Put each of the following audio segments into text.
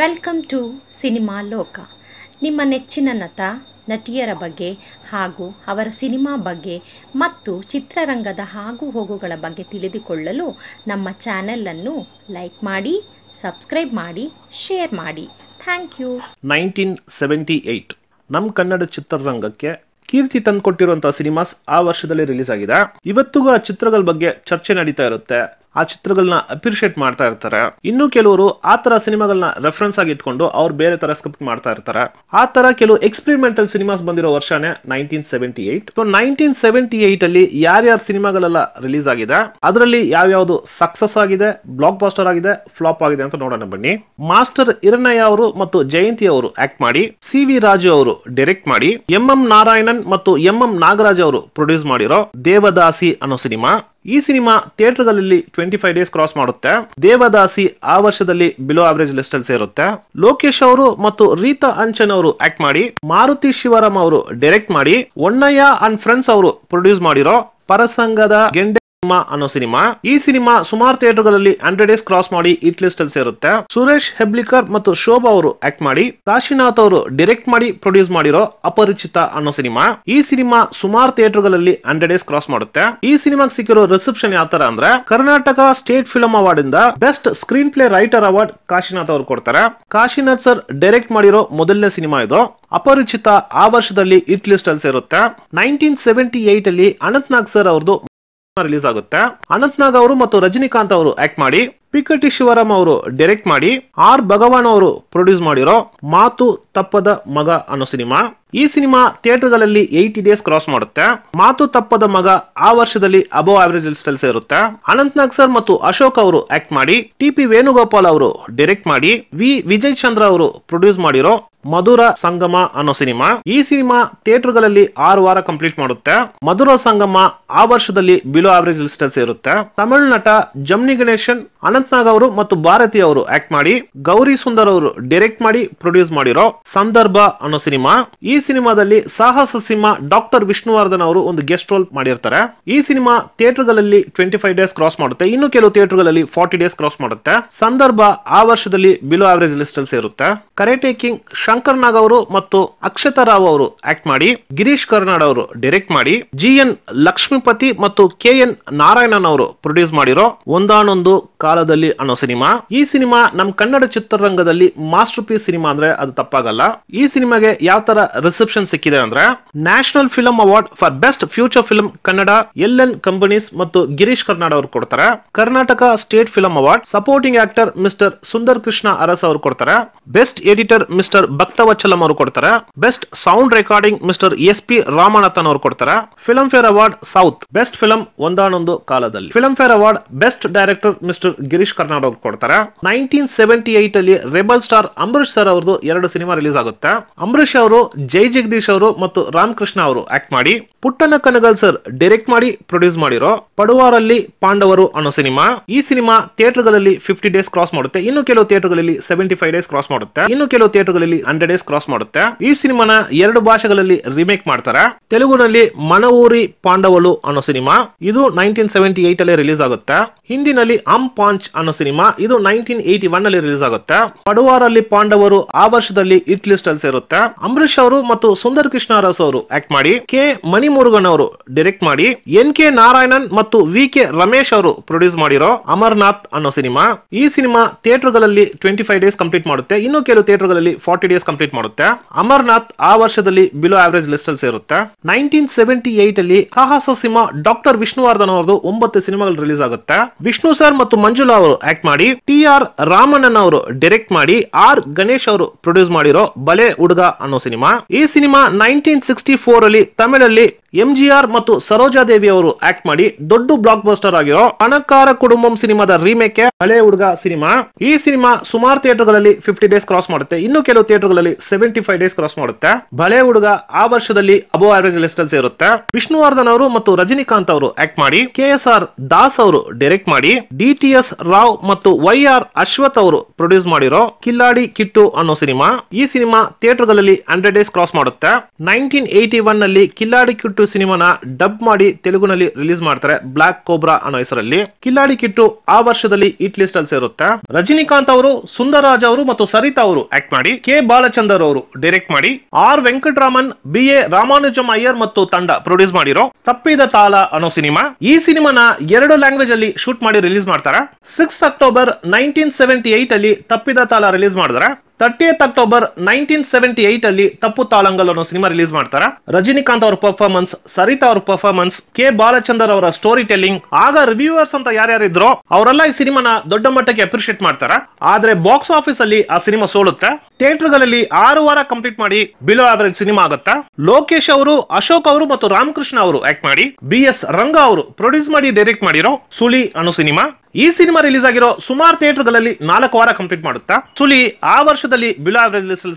welcome to cinema ಲೋಕ ನಿಮ್ಮ ನೆಚ್ಚಿನ ನಟ ನಟಿಯರ ಬಗ್ಗೆ ಹಾಗೂ ಅವರ ಸಿನಿಮಾ ಬಗ್ಗೆ ಮತ್ತು ಚಿತ್ರರಂಗದ ಹಾಗೂ ಹೋಗುಗಳ ಬಗ್ಗೆ ತಿಳಿದುಕೊಳ್ಳಲು ನಮ್ಮ ಚಾನೆಲನ್ನು ಲೈಕ್ ಮಾಡಿ ಸಬ್ಸ್ಕ್ರೈಬ್ ಮಾಡಿ ಶೇರ್ ಮಾಡಿ thank you nineteen seventy eight ನಮ್ಮ ಕನ್ನಡ ಚಿತ್ರರಂಗಕ್ಕೆ ಕೀರ್ತಿ ತಂದುಕೊಟ್ಟಿರುವಂತಹ ಸಿನಿಮಾಸ್ ಆ ವರ್ಷದಲ್ಲಿ ರಿಲೀಸ್ ಆಗಿದೆ ಇವತ್ತಿಗೂ ಆ ಚಿತ್ರಗಳ ಬಗ್ಗೆ ಚರ್ಚೆ ನಡೀತಾ ಇರುತ್ತೆ ಆ ಚಿತ್ರಗಳನ್ನ ಅಪ್ರಿಷಿಯೇಟ್ ಮಾಡ್ತಾ ಇರ್ತಾರೆ ಇನ್ನು ಕೆಲವರು ಆ ತರ ಸಿನಿಮಾಗಳನ್ನ ರೆಫರೆನ್ಸ್ ಆಗಿ ಇಟ್ಕೊಂಡು ಅವ್ರು ಬೇರೆ ತರ ಸ್ಕ್ರಿಪ್ಟ್ ಮಾಡ್ತಾ ಇರ್ತಾರೆ ಆ ತರ ಕೆಲವು ಎಕ್ಸ್ಪೆರಿಮೆಂಟಲ್ ಸಿನಿಮಾಸ್ ಬಂದಿರೋ ವರ್ಷನೇ nineteen seventy eight so nineteen seventy eight ಅಲ್ಲಿ ಯಾರ್ಯಾರ ಸಿನಿಮಾಗಳೆಲ್ಲ ರಿಲೀಸ್ ಆಗಿದೆ ಅದರಲ್ಲಿ ಯಾವ್ಯಾವ್ದು ಸಕ್ಸಸ್ ಆಗಿದೆ ಬ್ಲಾಕ್ ಬಾಸ್ಟರ್ ಆಗಿದೆ ಫ್ಲಾಪ್ ಆಗಿದೆ ಅಂತ ನೋಡೋಣ ಬನ್ನಿ ಮಾಸ್ಟರ್ ಇರಣಯ್ಯ ಅವರು ಮತ್ತು ಜಯಂತಿ ಅವರು ಆಕ್ಟ್ ಮಾಡಿ ಸಿ ವಿ ರಾಜು ಅವರು ಡೈರೆಕ್ಟ್ ಮಾಡಿ ಎಂ ಎಂ ನಾರಾಯಣನ್ ಮತ್ತು ಎಂ ಎಂ ನಾಗರಾಜ್ ಅವರು ಪ್ರೊಡ್ಯೂಸ್ ಮಾಡಿರೋ ದೇವದಾಸಿ ಅನ್ನೋ ಸಿನಿಮಾ ಈ ಸಿನಿಮಾ ಥಿಯೇಟರ್ಗಳಲ್ಲಿ ಟ್ವೆಂಟಿ ಫೈವ್ ಡೇಸ್ ಕ್ರಾಸ್ ಮಾಡುತ್ತೆ ದೇವದಾಸಿ ಆ ವರ್ಷದಲ್ಲಿ ಬಿಲೋ ಆವರೇಜ್ ಲಿಸ್ಟ್ ಅಲ್ಲಿ ಸೇರುತ್ತೆ ಲೋಕೇಶ್ ಅವರು ಮತ್ತು ರೀತಾ ಅಂಚನ್ ಅವರು ಆಕ್ಟ್ ಮಾಡಿ ಮಾರುತಿ ಶಿವರಾಮ್ ಅವರು ಡೈರೆಕ್ಟ್ ಮಾಡಿ ಒಣ್ಣಯ್ಯ ಅಂಡ್ ಫ್ರೆಂಡ್ಸ್ ಅವರು ಪ್ರೊಡ್ಯೂಸ್ ಮಾಡಿರೋ ಪರಸಂಗದ ಗೆಂಡೆ ಆತ್ಮ ಅನ್ನೋ ಸಿನಿಮಾ ಈ ಸಿನಿಮಾ ಸುಮಾರು ಥಿಯೇಟರ್ಗಳಲ್ಲಿ ಹಂಡ್ರೆಡ್ ಡೇಸ್ ಕ್ರಾಸ್ ಮಾಡಿ ಇಟ್ ಲಿಸ್ಟ್ ಅಲ್ಲಿ ಸೇರುತ್ತೆ ಸುರೇಶ್ ಹೆಬ್ಲಿಕರ್ ಮತ್ತು ಶೋಭಾ ಅವರು ಆಕ್ಟ್ ಮಾಡಿ ಕಾಶಿನಾಥ್ ಅವರು ಡೈರೆಕ್ಟ್ ಮಾಡಿ ಪ್ರೊಡ್ಯೂಸ್ ಮಾಡಿರೋ ಅಪರಿಚಿತ ಅನ್ನೋ ಸಿನಿಮಾ ಈ ಸಿನಿಮಾ ಸುಮಾರು ಥಿಯೇಟರ್ಗಳಲ್ಲಿ ಹಂಡ್ರೆಡ್ ಡೇಸ್ ಕ್ರಾಸ್ ಮಾಡುತ್ತೆ ಈ ಸಿನಿಮಾಗ್ ಸಿಕ್ಕಿರೋ ರಿಸೆಪ್ಷನ್ ಯಾವ ತರ ಅಂದ್ರೆ ಕರ್ನಾಟಕ ಸ್ಟೇಟ್ ಫಿಲಂ ಅವಾರ್ಡ್ ಇಂದ best screenplay writer award Kashinath ಅವರು ಕೊಡ್ತಾರೆ ಕಾಶಿನಾಥ್ ಸರ್ ಡೈರೆಕ್ಟ್ ಮಾಡಿರೋ ಮೊದಲನೇ ಸಿನಿಮಾ ಇದು ಅಪರಿಚಿತ ಆ ವರ್ಷದಲ್ಲಿ ಇಟ್ ಲಿಸ್ಟ್ ಅಲ್ಲಿ ಸೇರುತ್ತೆ ನೈನ್ಟೀನ್ ಸೆವೆಂಟಿ ಏಟ್ ಅಲ್ಲಿ ಅನಂತ್ನಾಗ್ ಸರ್ ಅವ್ರದ್ದು ರಿಲೀಸ್ ಆಗುತ್ತೆ ನಾಗ್ ಅವರು ಮತ್ತು ರಜನಿಕಾಂತ್ ಅವರು ಆಕ್ಟ್ ಮಾಡಿ ಪಿಕಟಿ ಶಿವರಾಮ್ ಅವರು ಡೈರೆಕ್ಟ್ ಮಾಡಿ ಆರ್ ಭಗವಾನ್ ಅವರು ಪ್ರೊಡ್ಯೂಸ್ ಮಾಡಿರೋ ಮಾತು ತಪ್ಪದ ಮಗ ಅನ್ನೋ ಸಿನಿಮಾ ಈ ಸಿನಿಮಾ ಥಿಯೇಟರ್ಗಳಲ್ಲಿ ಏಯ್ಟಿ ಡೇಸ್ ಕ್ರಾಸ್ ಮಾಡುತ್ತೆ ಮಾತು ತಪ್ಪದ ಮಗ ಆ ವರ್ಷದಲ್ಲಿ ಅಬೋ ಆವರೇಜ್ ಸ್ಟೈಲ್ ಸೇರುತ್ತೆ ಅನಂತ್ ನಾಗ್ ಸರ್ ಮತ್ತು ಅಶೋಕ್ ಅವರು ಆಕ್ಟ್ ಮಾಡಿ ಟಿ ಪಿ ವೇಣುಗೋಪಾಲ್ ಅವರು ಡೈರೆಕ್ಟ್ ಮಾಡಿ ವಿ ವಿಜಯ್ ಚಂದ್ರ ಅವರು ಪ್ರೊಡ್ಯೂಸ್ ಮಾಡಿರೋ ಮಧುರ ಸಂಗಮ ಅನ್ನೋ ಸಿನಿಮಾ ಈ ಸಿನಿಮಾ ಥಿಯೇಟರ್ಗಳಲ್ಲಿ ಆರು ವಾರ ಕಂಪ್ಲೀಟ್ ಮಾಡುತ್ತೆ ಮಧುರ ಸಂಗಮ ಆ ವರ್ಷದಲ್ಲಿ ಬಿಲೋ ಆವರೇಜ್ ಲಿಸ್ಟಲ್ ಸೇರುತ್ತೆ ತಮಿಳು ನಟ ಜಮ್ನಿ ಗಣೇಶನ್ ನಾಗ್ ಅವರು ಮತ್ತು ಭಾರತಿ ಅವರು ಆಕ್ಟ್ ಮಾಡಿ ಗೌರಿ ಸುಂದರ್ ಅವರು ಡೈರೆಕ್ಟ್ ಮಾಡಿ ಪ್ರೊಡ್ಯೂಸ್ ಮಾಡಿರೋ ಸಂದರ್ಭ ಅನ್ನೋ ಸಿನಿಮಾ ಈ ಈ ಸಿನಿಮಾದಲ್ಲಿ ಸಾಹಸ ಸಿಂಹ ಡಾಕ್ಟರ್ ವಿಷ್ಣುವರ್ಧನ್ ಅವರು ಒಂದು ಗೆಸ್ಟ್ ರೋಲ್ ಮಾಡಿರ್ತಾರೆ ಈ ಸಿನಿಮಾ ಥಿಯೇಟರ್ ಗಳಲ್ಲಿ ಟ್ವೆಂಟಿ ಫೈವ್ ಡೇಸ್ ಕ್ರಾಸ್ ಮಾಡುತ್ತೆ ಇನ್ನು ಕೆಲವು ಥಿಯೇಟರ್ ಗಳಲ್ಲಿ ಫಾರ್ಟಿ ಡೇಸ್ ಕ್ರಾಸ್ ಮಾಡುತ್ತೆ ಸಂದರ್ಭ ಆ ವರ್ಷದಲ್ಲಿ ಬಿಲೋ ಆವರೇಜ್ ಲಿಸ್ಟ್ ಅಲ್ಲಿ ಸೇರುತ್ತೆ ಕರೆಟೆ ಕಿಂಗ್ ಶಂಕರ್ ನಾಗ್ ಅವರು ಮತ್ತು ಅಕ್ಷತಾ ರಾವ್ ಅವರು ಆಕ್ಟ್ ಮಾಡಿ ಗಿರೀಶ್ ಕರ್ನಾಡ್ ಅವರು ಡೈರೆಕ್ಟ್ ಮಾಡಿ ಜಿ ಎನ್ ಲಕ್ಷ್ಮೀಪತಿ ಮತ್ತು ಕೆ ಎನ್ ನಾರಾಯಣನ್ ಅವರು ಪ್ರೊಡ್ಯೂಸ್ ಮಾಡಿರೋ ಒಂದಾನೊಂದು ಕಾಲದಲ್ಲಿ ಅನ್ನೋ ಸಿನಿಮಾ ಈ ಸಿನಿಮಾ ನಮ್ ಕನ್ನಡ ಚಿತ್ರರಂಗದಲ್ಲಿ ಮಾಸ್ಟರ್ ಪೀಸ್ ಸಿನಿಮಾ ಅಂದ್ರೆ ಅದು ತಪ್ಪಾಗಲ್ಲ ಈ ಸಿನಿಮಾಗೆ ಯಾವ ತರ ರಿಸೆಪ್ಷನ್ ಸಿಕ್ಕಿದೆ ಅಂದ್ರೆ national film award for best feature film Kannada L N companies ಮತ್ತು ಗಿರೀಶ್ ಕರ್ನಾಡ್ ಅವರು ಕೊಡ್ತಾರೆ Karnataka state film award supporting actor mister Sundar Krishna Urs ಅವರು ಕೊಡ್ತಾರೆ ಬೆಸ್ಟ್ ಎಡಿಟರ್ ಮಿಸ್ಟರ್ ಭಕ್ತವಚ್ಚಲಂ ಅವರು ಕೊಡ್ತಾರೆ best sound recording mister S P Ramanathan ಅವರು ಕೊಡ್ತಾರೆ Filmfare award south best film ಒಂದಾನೊಂದು ಕಾಲದಲ್ಲಿ Filmfare award best director mister Girish Karnad ಅವರು ಕೊಡ್ತಾರೆ ನೈನ್ಟೀನ್ ಸೆವೆಂಟಿ ಏಟ್ ಅಲ್ಲಿ ರೆಬಲ್ ಸ್ಟಾರ್ ಅಂಬರೀಷ್ ಸರ್ ಅವ್ರದ್ದು ಎರಡು ಸಿನಿಮಾ ರಿಲೀಸ್ ಆಗುತ್ತೆ ಅಂಬರೀಷ್ ಅವರು ಜೆ ಜೈ ಜಗದೀಶ್ ಅವರು ಮತ್ತು ರಾಮಕೃಷ್ಣ ಅವರು ಆಕ್ಟ್ ಮಾಡಿ ಪುಟ್ಟನ ಕನಗಲ್ ಸರ್ ಡೈರೆಕ್ಟ್ ಮಾಡಿ ಪ್ರೊಡ್ಯೂಸ್ ಮಾಡಿರೋ ಪಡುವಾರಲ್ಲಿ ಪಾಂಡವರು ಅನ್ನೋ ಸಿನಿಮಾ ಈ ಸಿನಿಮಾ ಥಿಯೇಟರ್ಗಳಲ್ಲಿ ಫಿಫ್ಟಿ ಡೇಸ್ ಕ್ರಾಸ್ ಮಾಡುತ್ತೆ ಇನ್ನು ಕೆಲವು ಥಿಯೇಟರ್ ಗಳಲ್ಲಿ ಸೆವೆಂಟಿ ಫೈವ್ ಡೇಸ್ ಕ್ರಾಸ್ ಮಾಡುತ್ತೆ ಇನ್ನು ಕೆಲವು ಥಿಯೇಟರ್ ಗಳಲ್ಲಿ ಹಂಡ್ರೆಡ್ ಡೇಸ್ ಕ್ರಾಸ್ ಮಾಡುತ್ತೆ ಈ ಸಿನಿಮಾನ ಎರಡು ಭಾಷೆಗಳಲ್ಲಿ ರಿಮೇಕ್ ಮಾಡ್ತಾರೆ ತೆಲುಗುನಲ್ಲಿ ಮನವೂರಿ ಪಾಂಡವಲು ಅನ್ನೋ ಸಿನಿಮಾ ಇದು ನೈನ್ಟೀನ್ ಸೆವೆಂಟಿ ಏಟ್ ಅಲ್ಲಿ ರಿಲೀಸ್ ಆಗುತ್ತೆ ಹಿಂದಿನಲ್ಲಿ ಅಂ ಪಾಂಚ್ ಅನ್ನೋ ಸಿನಿಮಾ ಇದು ನೈನ್ಟೀನ್ ಏಟಿ ಒನ್ ಅಲ್ಲಿ ರಿಲೀಸ್ ಆಗುತ್ತೆ ಪಡುವಾರಲ್ಲಿ ಪಾಂಡವರು ಆ ವರ್ಷದಲ್ಲಿ ಇಟ್ ಲಿಸ್ಟ್ ಅಲ್ಲಿ ಸೇರುತ್ತೆ ಅಂಬರೀಶ್ ಅವರು ಮತ್ತು ಸುಂದರ್ ಕೃಷ್ಣ ಅರಸ್ ಅವರು ಆಕ್ಟ್ ಮಾಡಿ ಕೆ ಮಣಿಮುರುಗನ್ ಅವರು ಡೈರೆಕ್ಟ್ ಮಾಡಿ ಎನ್ ಕೆ ನಾರಾಯಣನ್ ಮತ್ತು ವಿ ಕೆ ರಮೇಶ್ ಅವರು ಪ್ರೊಡ್ಯೂಸ್ ಮಾಡಿರೋ ಅಮರ್ನಾಥ್ ಅನ್ನೋ ಸಿನಿಮಾ ಈ ಸಿನಿಮಾ ಥಿಯೇಟರ್ ಗಳಲ್ಲಿ ಟ್ವೆಂಟಿ ಫೈವ್ ಡೇಸ್ ಕಂಪ್ಲೀಟ್ ಮಾಡುತ್ತೆ ಇನ್ನು ಕೆಲವು ಥಿಯೇಟರ್ ಗಳಲ್ಲಿ ಫಾರ್ಟಿ ಡೇಸ್ ಕಂಪ್ಲೀಟ್ ಮಾಡುತ್ತೆ ಅಮರ್ನಾಥ್ ಆ ವರ್ಷದಲ್ಲಿ ಬಿಲೋ ಆವರೇಜ್ ಲಿಸ್ಟ್ ಅಲ್ಲಿ ಸೇರುತ್ತೆ ನೈನ್ಟೀನ್ ಸೆವೆಂಟಿ ಏಟ್ ಅಲ್ಲಿ ಸಾಹಸ ಸಿನಿಮಾ ಡಾಕ್ಟರ್ ವಿಷ್ಣುವರ್ಧನ್ ಅವರದು ಒಂಬತ್ತು ಸಿನಿಮಾಗಳು ರಿಲೀಸ್ ಆಗುತ್ತೆ ವಿಷ್ಣು ಸರ್ ಮತ್ತು ಮಂಜುಲಾ ಅವರು ಆಕ್ಟ್ ಮಾಡಿ ಟಿ ಆರ್ ರಾಮಣ್ಣನ್ ಅವರು ಡೈರೆಕ್ಟ್ ಮಾಡಿ ಆರ್ ಗಣೇಶ್ ಅವರು ಪ್ರೊಡ್ಯೂಸ್ ಮಾಡಿರೋ ಬಲೆ ಹುಡುಗ ಅನ್ನೋ ಸಿನಿಮಾ ಈ ಸಿನಿಮಾ ನೈನ್ಟೀನ್ ಸಿಕ್ಸ್ಟಿ ಫೋರ್ ಅಲ್ಲಿ ತಮಿಳಲ್ಲಿ ಎಂ ಜಿ ಆರ್ ಮತ್ತು ಸರೋಜಾ ದೇವಿ ಅವರು ಆಕ್ಟ್ ಮಾಡಿ ದೊಡ್ಡ ಬ್ಲಾಕ್ ಬಸ್ಟರ್ ಆಗಿರೋ ಹಣಕಾರ ಕುಟುಂಬಂ ಸಿನಿಮಾದ ರೀಮೇಕ್ ಹಳೆ ಹುಡುಗ ಸಿನಿಮಾ ಈ ಸಿನಿಮಾ ಸುಮಾರು ಥಿಯೇಟರ್ಗಳಲ್ಲಿ ಫಿಫ್ಟಿ ಡೇಸ್ ಕ್ರಾಸ್ ಮಾಡುತ್ತೆ ಇನ್ನು ಕೆಲವು ಥಿಯೇಟರ್ಗಳಲ್ಲಿ ಸೆವೆಂಟಿ ಫೈವ್ ಡೇಸ್ ಕ್ರಾಸ್ ಮಾಡುತ್ತೆ ಬಳೆ ಹುಡುಗ ಆ ವರ್ಷದಲ್ಲಿ ಅಬೋ ಆವರೇಜ್ ಲಿಸ್ಟ್ ಅಲ್ಲಿ ಸೇರುತ್ತೆ ವಿಷ್ಣುವರ್ಧನ್ ಅವರು ಮತ್ತು ರಜನಿಕಾಂತ್ ಅವರು ಆಕ್ಟ್ ಮಾಡಿ ಕೆ ಎಸ್ ಆರ್ ದಾಸ್ ಅವರು ಡೈರೆಕ್ಟ್ ಮಾಡಿ ಡಿ ಟಿ ಎಸ್ ರಾವ್ ಮತ್ತು ವೈ ಆರ್ ಅಶ್ವಥ್ ಅವರು ಪ್ರೊಡ್ಯೂಸ್ ಮಾಡಿರೋ ಕಿಲ್ಲಾಡಿ ಕಿಟ್ಟು ಅನ್ನೋ ಸಿನಿಮಾ ಈ ಸಿನಿಮಾ ಥಿಯೇಟರ್ಗಳಲ್ಲಿ ಹಂಡ್ರೆಡ್ ಡೇಸ್ ಕ್ರಾಸ್ ಕ್ರಾಸ್ ಮಾಡುತ್ತೆ ನೈನ್ಟೀನ್ ಏಯ್ಟಿ ಒನ್ ನಲ್ಲಿ ಕಿಲ್ಲಾಡಿ ಕಿಟ್ಟು ಸಿನಿಮಾನ ಡಬ್ ಮಾಡಿ ತೆಲುಗುನಲ್ಲಿ ರಿಲೀಸ್ ಮಾಡ್ತಾರೆ ಬ್ಲಾಕ್ ಕೋಬ್ರಾ ಅನ್ನೋ ಹೆಸರಲ್ಲಿ ಕಿಲ್ಲಾಡಿ ಕಿಟ್ಟು ಆ ವರ್ಷದಲ್ಲಿ ಇಟ್ ಲಿಸ್ಟ್ ಅಲ್ಲಿ ಸೇರುತ್ತೆ ರಜನಿಕಾಂತ್ ಅವರು ಸುಂದರರಾಜ್ ಅವರು ಮತ್ತು ಸರಿತಾ ಅವರು ಆಕ್ಟ್ ಮಾಡಿ ಕೆ ಬಾಲಚಂದರ್ ಅವರು ಡೈರೆಕ್ಟ್ ಮಾಡಿ R Venkataraman B A Ramanujam Iyer ಮತ್ತು ತಂಡ ಪ್ರೊಡ್ಯೂಸ್ ಮಾಡಿರೋ ತಪ್ಪಿದ ತಾಲ ಅನ್ನೋ ಸಿನಿಮಾ ಈ ಸಿನಿಮಾನ ಎರಡು ಲ್ಯಾಂಗ್ವೇಜ್ ಅಲ್ಲಿ ಶೂಟ್ ಮಾಡಿ ರಿಲೀಸ್ ಮಾಡ್ತಾರೆ six October nineteen seventy eight ಅಲ್ಲಿ ತಪ್ಪಿದ ತಾಲ ರಿಲೀಸ್ ಮಾಡಿದ್ರೆ thirtieth October nineteen seventy eight ಅಲ್ಲಿ ತಪ್ಪು ತಾಳಂಗಲ್ ಅನ್ನೋ ಸಿನಿಮಾ ರಿಲೀಸ್ ಮಾಡ್ತಾರೆ ರಜನಿಕಾಂತ್ ಅವರ ಪರ್ಫಾರ್ಮೆನ್ಸ್ ಸರಿತಾ ಅವರ ಪರ್ಫಾರ್ಮೆನ್ಸ್ ಕೆ ಬಾಲಚಂದರ್ ಅವರ ಸ್ಟೋರಿ ಟೆಲ್ಲಿಂಗ್ ಆಗ ರಿವ್ಯೂವರ್ಸ್ ಅಂತ ಯಾರ್ಯಾರಿದ್ರು ಅವರೆಲ್ಲ ಈ ಸಿನಿಮಾನ ದೊಡ್ಡ ಮಟ್ಟಕ್ಕೆ ಅಪ್ರಿಶಿಯೇಟ್ ಮಾಡ್ತಾರೆ ಆದ್ರೆ ಬಾಕ್ಸ್ ಆಫೀಸ್ ಅಲ್ಲಿ ಆ ಸಿನಿಮಾ ಸೋಲುತ್ತೆ ಥಿಯೇಟರ್ ಗಳಲ್ಲಿ ಆರು ವಾರ ಕಂಪ್ಲೀಟ್ ಮಾಡಿ ಬಿಲೋ ಆವರೇಜ್ ಸಿನಿಮಾ ಆಗುತ್ತಾ ಲೋಕೇಶ್ ಅವರು ಅಶೋಕ್ ಅವರು ಮತ್ತು ರಾಮಕೃಷ್ಣ ಅವರು ಆಕ್ಟ್ ಮಾಡಿ ಬಿ ಎಸ್ ರಂಗ ಅವರು ಪ್ರೊಡ್ಯೂಸ್ ಮಾಡಿ ಡೈರೆಕ್ಟ್ ಮಾಡಿರೋ ಸುಳಿ ಅನ್ನೋ ಸಿನಿಮಾ ಈ ಸಿನಿಮಾ ರಿಲೀಸ್ ಆಗಿರೋ ಸುಮಾರು ಥಿಯೇಟರ್ಗಳಲ್ಲಿ ನಾಲ್ಕು ವಾರ ಕಂಪ್ಲೀಟ್ ಮಾಡುತ್ತಾ ಸುಲಿ ಆ ವರ್ಷದಲ್ಲಿ ಬಿಲಾ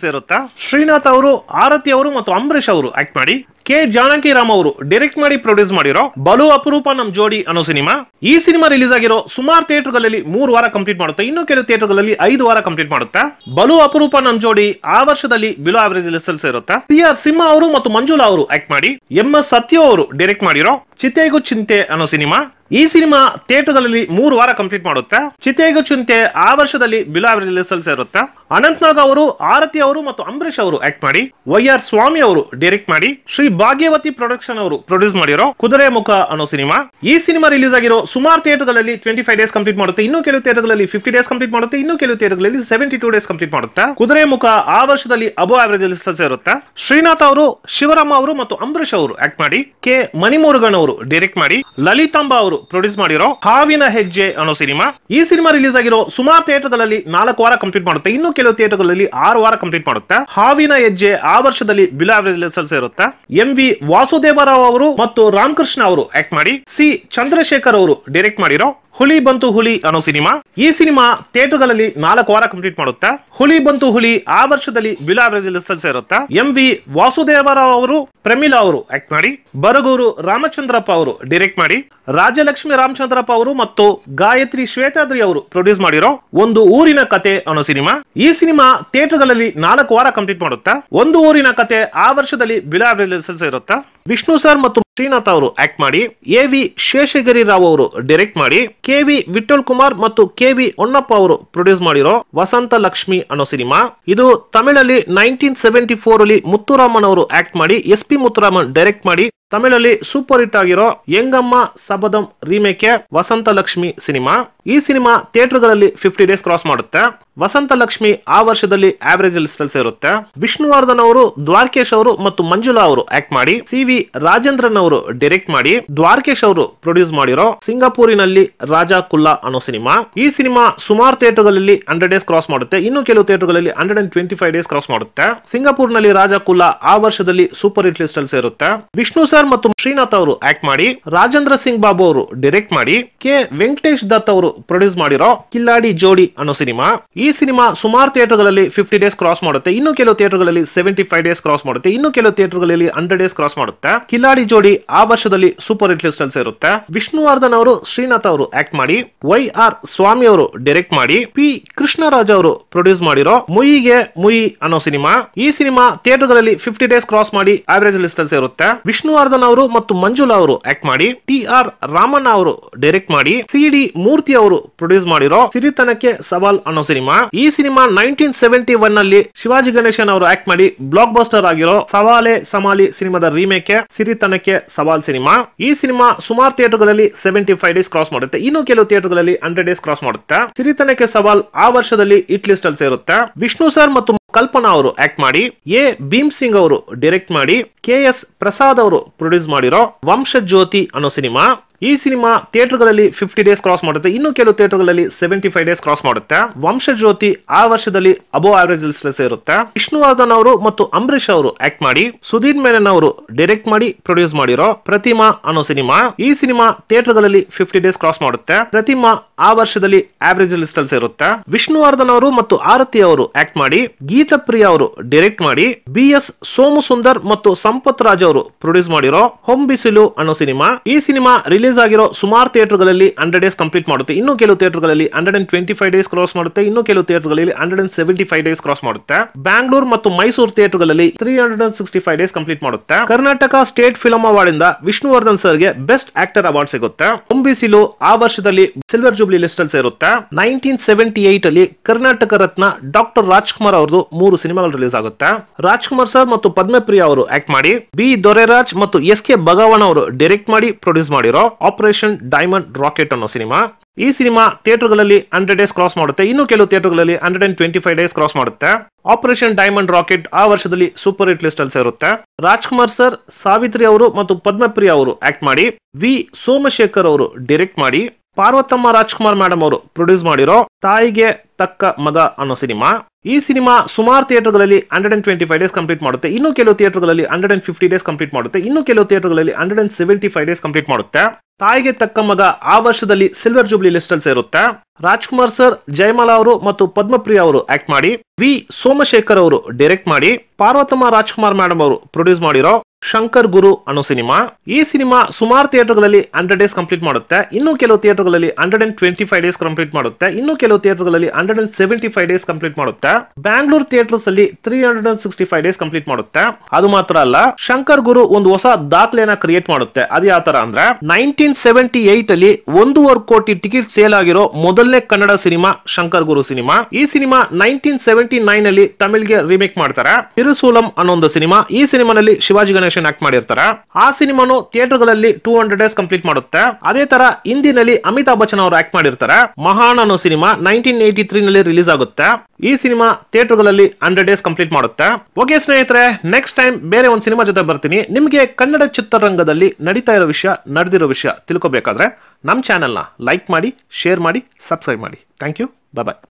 ಸೇರುತ್ತಾ ಶ್ರೀನಾಥ್ ಅವರು ಆರತಿ ಅವರು ಮತ್ತು ಅಂಬರೀಶ್ ಅವರು ಆಕ್ಟ್ ಮಾಡಿ ಕೆ ಜಾನಕಿ ರಾಮ್ ಅವರು ಡೈರೆಕ್ಟ್ ಮಾಡಿ ಪ್ರೊಡ್ಯೂಸ್ ಮಾಡಿರೋ ಬಲು ಅಪರೂಪ ನಮ್ ಜೋಡಿ ಅನ್ನೋ ಸಿನಿಮಾ ಈ ಸಿನಿಮಾ ರಿಲೀಸ್ ಆಗಿರೋ ಸುಮಾರು ಥಿಯೇಟರ್ ಗಳಲ್ಲಿ ಮೂರು ವಾರ ಕಂಪ್ಲೀಟ್ ಮಾಡುತ್ತೆ ಇನ್ನು ಕೆಲವು ಥಿಯೇಟರ್ ಗಳಲ್ಲಿ ಐದು ವಾರ ಕಂಪ್ಲೀಟ್ ಮಾಡುತ್ತಾ ಬಲು ಅಪರೂಪ ನಮ್ ಜೋಡಿ ಆ ವರ್ಷದಲ್ಲಿ ಬಿಲೋ ಅವರೇಜ್ ಲೆಸಲ್ಸ್ ಇರುತ್ತೆ ಸಿ ಆರ್ ಸಿಂಹ ಅವರು ಮತ್ತು ಮಂಜುಳಾ ಅವರು ಆಕ್ಟ್ ಮಾಡಿ ಎಂ ಎಸ್ ಸತ್ಯೋ ಅವರು ಡೈರೆಕ್ಟ್ ಮಾಡಿರೋ ಚಿತೆಗೂ ಚಿಂತೆ ಅನ್ನೋ ಸಿನಿಮಾ ಈ ಸಿನಿಮಾ ಥಿಯೇಟರ್ ಗಳಲ್ಲಿ ಮೂರು ವಾರ ಕಂಪ್ಲೀಟ್ ಮಾಡುತ್ತೆ ಚಿತೆಗೂ ಚಿಂತೆ ಆ ವರ್ಷದಲ್ಲಿ ಬಿಲೋ ಆವರೇಜ್ ಲೆಸಲ್ಸ್ ಇರುತ್ತೆ ಅನಂತನಾಗ್ ಅವರು ಆರತಿ ಅವರು ಮತ್ತು ಅಂಬರೀಶ್ ಅವರು ಆಕ್ಟ್ ಮಾಡಿ ವೈ ಆರ್ ಸ್ವಾಮಿ ಅವರು ಡೈರೆಕ್ಟ್ ಮಾಡಿ ಶ್ರೀ ಭಾಗ್ಯವತಿ ಪ್ರೊಡಕ್ಷನ್ ಅವರು ಪ್ರೊಡ್ಯೂಸ್ ಮಾಡಿರೋ ಕುದುರೆ ಮುಖ ಅನ್ನೋ ಸಿನಿಮಾ ಈ ಸಿನಿಮಾ ರಿಲೀಸ್ ಆಗಿರೋ ಸುಮಾರು ಥಿಯೇಟರ್ಗಳಲ್ಲಿ ಟ್ವೆಂಟಿ ಫೈವ್ ಡೇಸ್ ಕಂಪ್ಲೀಟ್ ಮಾಡುತ್ತೆ ಇನ್ನು ಕೆಲವು ಥಿಯೇಟರ್ಗಳಲ್ಲಿ ಫಿಫ್ಟಿ ಡೇಸ್ ಕಂಪ್ಲೀಟ್ ಮಾಡುತ್ತೆ ಇನ್ನು ಕೆಲವು ಥಿಯೇಟರ್ಗಳಲ್ಲಿ ಸೆವೆಂಟಿ ಟೂ ಡೇಸ್ ಕಂಪ್ಲೀಟ್ ಮಾಡುತ್ತೆ ಕುದುರೆ ಮುಖ ಆ ವರ್ಷದಲ್ಲಿ ಅಬೋ ಆವರೇಜ್ ಅಲ್ಲಿ ಇರುತ್ತೆ ಶ್ರೀನಾಥ್ ಅವರು ಶಿವರಾಮ ಅವರು ಮತ್ತು ಅಂಬರೀಶ್ ಅವರು ಆಕ್ಟ್ ಮಾಡಿ ಕೆ ಮಣಿಮುರುಗನ್ ಅವರು ಡೈರೆಕ್ಟ್ ಮಾಡಿ ಲಲಿತಾಂಬಾ ಅವರು ಪ್ರೊಡ್ಯೂಸ್ ಮಾಡಿರೋ ಹಾವಿನ ಹೆಜ್ಜೆ ಅನ್ನೋ ಸಿನಿಮಾ ಈ ಸಿನಿಮಾ ರಿಲೀಸ್ ಆಗಿರೋ ಸುಮಾರು ಥಿಯೇಟರ್ಗಳಲ್ಲಿ ನಾಲ್ಕು ವಾರ ಕಂಪ್ಲೀಟ್ ಮಾಡುತ್ತೆ ಇನ್ನು ಕೆಲವು ಥಿಯೇಟರ್ಗಳಲ್ಲಿ ಆರು ವಾರ ಕಂಪ್ಲೀಟ್ ಮಾಡುತ್ತೆ ಹಾವಿನ ಹೆಜ್ಜೆ ಆ ವರ್ಷದಲ್ಲಿ ಬಿಲೋ ಆವರೇಜ್ ಇರುತ್ತೆ ಎಂ ವಿ ವಾಸುದೇವರಾವ್ ಅವರು ಮತ್ತು ರಾಮಕೃಷ್ಣ ಅವರು ಆಕ್ಟ್ ಮಾಡಿ ಸಿ ಚಂದ್ರಶೇಖರ್ ಅವರು ಡೈರೆಕ್ಟ್ ಮಾಡಿರೋ ಹುಲಿ ಬಂತು ಹುಲಿ ಅನ್ನೋ ಸಿನಿಮಾ ಈ ಸಿನಿಮಾ ಥಿಯೇಟರ್ಗಳಲ್ಲಿ ನಾಲ್ಕು ವಾರ ಕಂಪ್ಲೀಟ್ ಮಾಡುತ್ತಾ ಹುಲಿ ಬಂತು ಹುಲಿ ಆ ವರ್ಷದಲ್ಲಿ ವಿಲಾಬ್ರೆಜಿಲಿಸಲ್ ಸೇರುತ್ತಾ ಎಂ ವಿ ವಾಸುದೇವರಾವ್ ಅವರು ಪ್ರಮೀಲಾ ಅವರು ಆಕ್ಟ್ ಮಾಡಿ ಬರಗೂರು ರಾಮಚಂದ್ರಪ್ಪ ಅವರು ಡೈರೆಕ್ಟ್ ಮಾಡಿ ರಾಜಲಕ್ಷ್ಮಿ ರಾಮಚಂದ್ರಪ್ಪ ಅವರು ಮತ್ತು ಗಾಯತ್ರಿ ಶ್ವೇತಾದ್ರಿ ಅವರು ಪ್ರೊಡ್ಯೂಸ್ ಮಾಡಿರೋ ಒಂದು ಊರಿನ ಕತೆ ಅನ್ನೋ ಸಿನಿಮಾ ಈ ಸಿನಿಮಾ ಥಿಯೇಟರ್ಗಳಲ್ಲಿ ನಾಲ್ಕು ವಾರ ಕಂಪ್ಲೀಟ್ ಮಾಡುತ್ತಾ ಒಂದು ಊರಿನ ಕತೆ ಆ ವರ್ಷದಲ್ಲಿ ಬಿಲಾಬ್ರೆಜಿಲಿಸಲ್ ಸೇರುತ್ತಾ ವಿಷ್ಣು ಸರ್ ಮತ್ತು ಶ್ರೀನಾಥ್ ಅವರು ಆಕ್ಟ್ ಮಾಡಿ ಎ ವಿ ಶೇಷಗಿರಿ ರಾವ್ ಅವರು ಡೈರೆಕ್ಟ್ ಮಾಡಿ ಕೆ ವಿ ವಿಠಲ್ ಕುಮಾರ್ ಮತ್ತು ಕೆ ವಿ ಹೊನ್ನಪ್ಪ ಅವರು ಪ್ರೊಡ್ಯೂಸ್ ಮಾಡಿರೋ ವಸಂತ ಲಕ್ಷ್ಮಿ ಅನ್ನೋ ಸಿನಿಮಾ ಇದು ತಮಿಳಲ್ಲಿ ನೈನ್ಟೀನ್ ಸೆವೆಂಟಿ ಫೋರ್ ಅಲ್ಲಿ ಮುತ್ತುರಾಮನ್ ಅವರು ಆಕ್ಟ್ ಮಾಡಿ ಎಸ್ ಪಿ ಮುತ್ತುರಾಮನ್ ಡೈರೆಕ್ಟ್ ಮಾಡಿ ತಮಿಳಲ್ಲಿ ಸೂಪರ್ ಹಿಟ್ ಆಗಿರೋ ಯಂಗಮ್ಮ ಸಬದಂ ರೀಮೇಕೆ ವಸಂತ ಲಕ್ಷ್ಮಿ ಸಿನಿಮಾ ಈ ಸಿನಿಮಾ ಥಿಯೇಟರ್ಗಳಲ್ಲಿ ಫಿಫ್ಟಿ ಡೇಸ್ ಕ್ರಾಸ್ ಮಾಡುತ್ತೆ ವಸಂತ ಲಕ್ಷ್ಮಿ ಆ ವರ್ಷದಲ್ಲಿ ಆವರೇಜ್ ಲಿಸ್ಟ್ ಅಲ್ಲಿ ಸೇರುತ್ತೆ ವಿಷ್ಣುವರ್ಧನ್ ಅವರು ದ್ವಾರಕೇಶ್ ಅವರು ಮತ್ತು ಮಂಜುಲಾ ಅವರು ಆಕ್ಟ್ ಮಾಡಿ ಸಿ ವಿ ರಾಜೇಂದ್ರನ್ ಅವರು ಡೈರೆಕ್ಟ್ ಮಾಡಿ ದ್ವಾರಕೇಶ್ ಅವರು ಪ್ರೊಡ್ಯೂಸ್ ಮಾಡಿರೋ ಸಿಂಗಾಪುರಿನಲ್ಲಿ ರಾಜಾ ಕುಲ್ಲಾ ಅನ್ನೋ ಸಿನಿಮಾ ಈ ಸಿನಿಮಾ ಸುಮಾರು ಥಿಯೇಟರ್ಗಳಲ್ಲಿ ಹಂಡ್ರೆಡ್ ಡೇಸ್ ಕ್ರಾಸ್ ಮಾಡುತ್ತೆ ಇನ್ನು ಕೆಲವು ಥಿಯೇಟರ್ಗಳಲ್ಲಿ hundred and twenty five days cross ಮಾಡುತ್ತೆ ನಲ್ಲಿ ರಾಜಾ ಕುಲ್ಲಾ ಆ ವರ್ಷದಲ್ಲಿ ಸೂಪರ್ ಹಿಟ್ ಲಿಸ್ಟ್ ಅಲ್ಲಿ ಸೇರುತ್ತೆ ವಿಷ್ಣು ಸರ್ ಮತ್ತು ಶ್ರೀನಾಥ್ ಅವರು ಆಕ್ಟ್ ಮಾಡಿ ರಾಜೇಂದ್ರ ಸಿಂಗ್ ಬಾಬು ಅವರು ಡೈರೆಕ್ಟ್ ಮಾಡಿ ಕೆ ವೆಂಕಟೇಶ್ ದತ್ ಅವರು ಪ್ರೊಡ್ಯೂಸ್ ಮಾಡಿರೋ ಕಿಲ್ಲಾಡಿ ಜೋಡಿ ಅನ್ನೋ ಸಿನಿಮಾ ಈ ಸಿನಿಮಾ ಸುಮಾರು ಥಿಯೇಟರ್ಗಳಲ್ಲಿ ಫಿಫ್ಟಿ ಡೇಸ್ ಕ್ರಾಸ್ ಮಾಡುತ್ತೆ ಇನ್ನು ಕೆಲವು ಥಿಯೇಟರ್ಗಳಲ್ಲಿ ಸೆವೆಂಟಿ ಫೈವ್ ಡೇಸ್ ಕ್ರಾಸ್ ಮಾಡುತ್ತೆ ಇನ್ನು ಕೆಲವು ಥಿಯೇಟರ್ಗಳಲ್ಲಿ ಹಂಡ್ರೆಡ್ ಡೇಸ್ ಕ್ರಾಸ್ ಮಾಡುತ್ತೆ ಕಿಲ್ಲಾಡಿ ಜೋಡಿ ಆ ವರ್ಷದಲ್ಲಿ ಸೂಪರ್ ಹಿಟ್ ಲಿಸ್ಟ್ ಸೇರುತ್ತೆ ವಿಷ್ಣುವರ್ಧನ್ ಅವರು ಶ್ರೀನಾಥ್ ಅವರು ಆಕ್ಟ್ ಮಾಡಿ ವೈ ಆರ್ ಸ್ವಾಮಿ ಅವರು ಡೈರೆಕ್ಟ್ ಮಾಡಿ ಪಿ ಕೃಷ್ಣರಾಜ್ ಅವರು ಪ್ರೊಡ್ಯೂಸ್ ಮಾಡಿರೋ ಮುಯಿಗೆ ಮುಯಿ ಅನ್ನೋ ಸಿನಿಮಾ ಈ ಸಿನಿಮಾ ಥಿಯೇಟರ್ಗಳಲ್ಲಿ ಫಿಫ್ಟಿ ಡೇಸ್ ಕ್ರಾಸ್ ಮಾಡಿ ಆವರೇಜ್ ಲಿಸ್ಟ್ ಅಲ್ಲಿ ಸೇರುತ್ತೆ ವಿಷ್ಣುವರ್ಧನ್ ಜನಾರ್ದನ್ ಅವರು ಮತ್ತು ಮಂಜುಲಾ ಅವರು ಆಕ್ಟ್ ಮಾಡಿ ಟಿ ಆರ್ ರಾಮನ್ ಅವರು ಡೈರೆಕ್ಟ್ ಮಾಡಿ ಸಿ ಡಿ ಮೂರ್ತಿ ಅವರು ಪ್ರೊಡ್ಯೂಸ್ ಮಾಡಿರೋ ಸಿರಿತನಕ್ಕೆ ಸವಾಲ್ ಅನ್ನೋ ಸಿನಿಮಾ ಈ ಸಿನಿಮಾ ನೈನ್ಟೀನ್ ಸೆವೆಂಟಿ ಒನ್ ನಲ್ಲಿ ಶಿವಾಜಿ ಗಣೇಶನ್ ಅವರು ಆಕ್ಟ್ ಮಾಡಿ ಬ್ಲಾಕ್ ಬಸ್ಟರ್ ಆಗಿರೋ ಸವಾಲೆ ಸಮಾಲಿ ಸಿನಿಮಾದ ರೀಮೇಕ್ ಸಿರಿತನಕ್ಕೆ ಸವಾಲ್ ಸಿನಿಮಾ ಈ ಸಿನಿಮಾ ಸುಮಾರು ಥಿಯೇಟರ್ ಗಳಲ್ಲಿ ಸೆವೆಂಟಿ ಫೈವ್ ಡೇಸ್ ಕ್ರಾಸ್ ಮಾಡುತ್ತೆ ಇನ್ನು ಕೆಲವು ಥಿಯೇಟರ್ ಗಳಲ್ಲಿ ಹಂಡ್ರೆಡ್ ಡೇಸ್ ಕ್ರಾಸ್ ಮಾಡುತ್ತೆ ಸಿರಿತನಕ್ಕೆ ಸವಾಲ್ ಆ ವರ್ಷದಲ್ಲಿ ಇಟ್ ಲಿಸ್ಟ್ ಅಲ್ಲಿ ಸೇರುತ್ತೆ ವಿಷ್ಣು ಸರ್ ಮತ್ತು ಕಲ್ಪನಾ ಅವರು ಆಕ್ಟ್ ಮಾಡಿ ಎ ಭೀಮ್ ಸಿಂಗ್ ಅವರು ಡೈರೆಕ್ಟ್ ಮಾಡಿ ಕೆ ಎಸ್ ಪ್ರಸಾದ್ ಅವರು ಪ್ರೊಡ್ಯೂಸ್ ಮಾಡಿರೋ ವಂಶ ಜ್ಯೋತಿ ಅನ್ನೋ ಸಿನಿಮಾ ಈ ಸಿನಿಮಾ ಥಿಯೇಟರ್ಗಳಲ್ಲಿ ಫಿಫ್ಟಿ ಡೇಸ್ ಕ್ರಾಸ್ ಮಾಡುತ್ತೆ ಇನ್ನು ಕೆಲವು ಥಿಯೇಟರ್ಗಳಲ್ಲಿ ಸೆವೆಂಟಿ ಫೈವ್ ಡೇಸ್ ಕ್ರಾಸ್ ಮಾಡುತ್ತೆ ವಂಶ ಜ್ಯೋತಿ ಆ ವರ್ಷದಲ್ಲಿ ಅಬೋ ಆವರೇಜ್ ಲಿಸ್ಟ್ ಸೇರುತ್ತೆ ವಿಷ್ಣುವರ್ಧನ್ ಅವರು ಮತ್ತು ಅಂಬರೀಶ್ ಅವರು ಆಕ್ಟ್ ಮಾಡಿ ಸುಧೀರ್ ಮೇನನ್ ಅವರು ಡೈರೆಕ್ಟ್ ಮಾಡಿ ಪ್ರೊಡ್ಯೂಸ್ ಮಾಡಿರೋ ಪ್ರತಿಮಾ ಅನ್ನೋ ಸಿನಿಮಾ ಈ ಸಿನಿಮಾ ಥಿಯೇಟರ್ಗಳಲ್ಲಿ ಫಿಫ್ಟಿ ಡೇಸ್ ಕ್ರಾಸ್ ಮಾಡುತ್ತೆ ಪ್ರತಿಮಾ ಆ ವರ್ಷದಲ್ಲಿ ಆವರೇಜ್ ಲಿಸ್ಟ್ ಅಲ್ಲಿ ಸೇರುತ್ತೆ ವಿಷ್ಣುವರ್ಧನ್ ಅವರು ಮತ್ತು ಆರತಿ ಅವರು ಆಕ್ಟ್ ಮಾಡಿ ಗೀತಾ ಪ್ರಿಯಾ ಅವರು ಡೈರೆಕ್ಟ್ ಮಾಡಿ ಬಿ ಎಸ್ ಸೋಮು ಸುಂದರ್ ಮತ್ತು ಸಂಪತ್ ರಾಜ್ ಅವರು ಪ್ರೊಡ್ಯೂಸ್ ಮಾಡಿರೋ ಹೊಂಬಿಸಿಲು ಅನ್ನೋ ಸಿನಿಮಾ ಈ ಸಿನಿಮಾ ರಿಲೀಸ್ ಆಗಿರೋ ಸುಮಾರು ಥಿಯೇಟರ್ಗಳಲ್ಲಿ ಹಂಡ್ರೆಡ್ ಡೇಸ್ ಕಂಪ್ಲೀಟ್ ಮಾಡುತ್ತೆ ಇನ್ನು ಕೆಲವು ಥಿಯೇಟರ್ಗಳಲ್ಲಿ hundred and twenty five days cross ಮಾಡುತ್ತೆ ಇನ್ನು ಕೆಲವು ಥಿಯೇಟರ್ಗಳಲ್ಲಿ hundred and seventy five days cross ಮಾಡುತ್ತೆ ಬ್ಯಾಂಗ್ಳೂರ್ ಮತ್ತು ಮೈಸೂರು ಥಿಯೇಟರ್ಗಳಲ್ಲಿ three hundred and sixty five days complete ಮಾಡುತ್ತೆ ಕರ್ನಾಟಕ ಸ್ಟೇಟ್ ಫಿಲಂ ಅವಾರ್ಡ್ ಇಂದ ವಿಷ್ಣುವರ್ಧನ್ ಸರ್ಗೆ ಬೆಸ್ಟ್ ಆಕ್ಟರ್ ಅವಾರ್ಡ್ ಸಿಗುತ್ತೆ ಒಂಬಿಸಿಲು ಆ ವರ್ಷದಲ್ಲಿ ಸಿಲ್ವರ್ ಜೂಬ್ಲಿ ಲಿಸ್ಟ್ ಅಲ್ಲಿ ಸೇರುತ್ತೆ ನೈನ್ಟೀನ್ ಸೆವೆಂಟಿ ಏಟ್ ಅಲ್ಲಿ ಕರ್ನಾಟಕ ರತ್ನ ಡಾಕ್ಟರ್ ರಾಜ್ಕುಮಾರ್ ಅವರದು ಮೂರು ಸಿನಿಮಾಗಳು ರಿಲೀಸ್ ಆಗುತ್ತೆ ರಾಜ್ಕುಮಾರ್ ಸರ್ ಮತ್ತು ಪದ್ಮಪ್ರಿಯ ಅವರು ಆಕ್ಟ್ ಮಾಡಿ ಬಿ ದೊರೆರಾಜ್ ಮತ್ತು ಎಸ್ ಕೆ ಭಗವಾನ್ ಅವರು ಡೈರೆಕ್ಟ್ ಮಾಡಿ ಪ್ರೊಡ್ಯೂಸ್ ಮಾಡಿರೋ ಆಪರೇಷನ್ ಡೈಮಂಡ್ ರಾಕೆಟ್ ಅನ್ನೋ ಸಿನಿಮಾ ಈ ಸಿನಿಮಾ ಥಿಯೇಟರ್ಗಳಲ್ಲಿ ಹಂಡ್ರೆಡ್ ಡೇಸ್ ಕ್ರಾಸ್ ಮಾಡುತ್ತೆ ಇನ್ನು ಕೆಲವು ಥಿಯೇಟರ್ಗಳಲ್ಲಿ hundred and twenty five days cross ಮಾಡುತ್ತೆ ಆಪರೇಷನ್ ಡೈಮಂಡ್ ರಾಕೆಟ್ ಆ ವರ್ಷದಲ್ಲಿ ಸೂಪರ್ ಹಿಟ್ ಲಿಸ್ಟ್ ಅಲ್ಲಿ ಸೇರುತ್ತೆ ರಾಜ್ಕುಮಾರ್ ಸರ್ ಸಾವಿತ್ರಿ ಅವರು ಮತ್ತು ಪದ್ಮಪ್ರಿಯ ಅವರು ಆಕ್ಟ್ ಮಾಡಿ ವಿ ಸೋಮಶೇಖರ್ ಅವರು ಡೈರೆಕ್ಟ್ ಮಾಡಿ ಪಾರ್ವತಮ್ಮ ರಾಜ್ಕುಮಾರ್ ಮೇಡಮ್ ಅವರು ಪ್ರೊಡ್ಯೂಸ್ ಮಾಡಿರೋ ತಾಯಿಗೆ ತಕ್ಕ ಮದ ಅನ್ನೋ ಸಿನಿಮಾ ಈ ಸಿನಿಮಾ ಸುಮಾರು ಥಿಯೇಟರ್ಗಳಲ್ಲಿ hundred and twenty five days complete ಮಾಡುತ್ತೆ ಇನ್ನು ಕೆಲವು ಥಿಯೇಟರ್ಗಳಲ್ಲಿ hundred and fifty days complete ಮಾಡುತ್ತೆ ಇನ್ನು ಕೆಲವು ಥಿಯೇಟರ್ಗಳಲ್ಲಿ hundred and seventy five days complete ಮಾಡುತ್ತೆ ತಾಯಿಗೆ ತಕ್ಕ ಮಗ ಆ ವರ್ಷದಲ್ಲಿ ಸಿಲ್ವರ್ ಜೂಬ್ಲಿ ಲಿಸ್ಟ್ ಅಲ್ಲಿ ಸೇರುತ್ತೆ ರಾಜ್ಕುಮಾರ್ ಸರ್ ಜಯಮಾಲಾ ಅವರು ಮತ್ತು ಪದ್ಮಪ್ರಿಯ ಅವರು ಆಕ್ಟ್ ಮಾಡಿ ವಿ ಸೋಮಶೇಖರ್ ಅವರು ಡೈರೆಕ್ಟ್ ಮಾಡಿ ಪಾರ್ವತಮ್ಮ ರಾಜ್ಕುಮಾರ್ ಮೇಡಮ್ ಅವರು ಪ್ರೊಡ್ಯೂಸ್ ಮಾಡಿರೋ ಶಂಕರ್ ಗುರು ಅನ್ನೋ ಸಿನಿಮಾ ಈ ಸಿನಿಮಾ ಸುಮಾರು ಥಿಯೇಟರ್ಗಳಲ್ಲಿ ಹಂಡ್ರೆಡ್ ಡೇಸ್ ಕಂಪ್ಲೀಟ್ ಮಾಡುತ್ತೆ ಇನ್ನು ಕೆಲವು ಥಿಯೇಟರ್ಗಳಲ್ಲಿ hundred and twenty five days complete ಮಾಡುತ್ತೆ ಇನ್ನು ಕೆಲವು ಥಿಯೇಟರ್ಗಳಲ್ಲಿ hundred and seventy five days complete ಮಾಡುತ್ತೆ ಬ್ಯಾಂಗ್ಳೂರ್ ಥಿಯೇಟರ್ಸ್ ಅಲ್ಲಿ three hundred and sixty five days complete ಮಾಡುತ್ತೆ ಅದು ಮಾತ್ರ ಅಲ್ಲ ಶಂಕರ್ ಗುರು ಒಂದು ಹೊಸ ದಾಖಲೆಯನ್ನ ಕ್ರಿಯೇಟ್ ಮಾಡುತ್ತೆ ಅದು ಯಾವ ತರ ಅಂದ್ರೆ ನೈನ್ಟೀನ್ ಸೆವೆಂಟಿ ಏಟ್ ಅಲ್ಲಿ ಒಂದೂವರೆ ಕೋಟಿ ಟಿಕೆಟ್ ಸೇಲ್ ಆಗಿರೋ ಮೊದಲನೇ ಕನ್ನಡ ಸಿನಿಮಾ ಶಂಕರ್ ಗುರು ಸಿನಿಮಾ ಈ ಸಿನಿಮಾ ನೈನ್ಟೀನ್ ಸೆವೆಂಟಿ ನೈನ್ ಅಲ್ಲಿ ಗೆ ರಿಮೇಕ್ ಮಾಡ್ತಾರೆ ತಿರುಸೂಲಂ ಅನ್ನೋ ಒಂದು ಸಿನಿಮಾ ಈ ಸಿನಿಮಾನಲ್ಲಿ ಶಿವಾಜಿ ಗಣೇಶ್ ಆಕ್ಟ್ ಮಾಡಿರ್ತಾರೆ ಆ ಸಿನಿಮಾನು ಗಳಲ್ಲಿ ಟೂ ಹಂಡ್ರೆಡ್ ಡೇಸ್ ಕಂಪ್ಲೀಟ್ ಮಾಡುತ್ತೆ ಅದೇ ತರ ಹಿಂದಿನಲ್ಲಿ ಅಮಿತಾಬ್ ಬಚ್ಚನ್ ಅವರು ಆಕ್ಟ್ ಮಾಡಿರ್ತಾರೆ ಮಹಾನ್ ಅನ್ನೋ ಸಿನಿಮಾ ನೈನ್ಟೀನ್ ತ್ರೀ ನಲ್ಲಿ ರಿಲೀಸ್ ಆಗುತ್ತೆ ಈ ಸಿನಿಮಾ ಥಿಯೇಟರ್ ಗಳಲ್ಲಿ ಹಂಡ್ರೆಡ್ ಡೇಸ್ ಕಂಪ್ಲೀಟ್ ಮಾಡುತ್ತೆ ಓಕೆ ಸ್ನೇಹಿತರೆ ನೆಕ್ಸ್ಟ್ ಟೈಮ್ ಬೇರೆ ಒಂದು ಸಿನಿಮಾ ಜೊತೆ ಬರ್ತೀನಿ ನಿಮಗೆ ಕನ್ನಡ ಚಿತ್ರರಂಗದಲ್ಲಿ ನಡೀತಾ ಇರೋ ವಿಷಯ ನಡೆದಿರೋ ವಿಷಯ ತಿಳ್ಕೋಬೇಕಾದ್ರೆ ನಮ್ಮ ಚಾನೆಲ್ನ ಲೈಕ್ ಮಾಡಿ ಶೇರ್ ಮಾಡಿ ಸಬ್ಸ್ಕ್ರೈಬ್ ಮಾಡಿ ಥ್ಯಾಂಕ್ ಯು ಬಾಯ್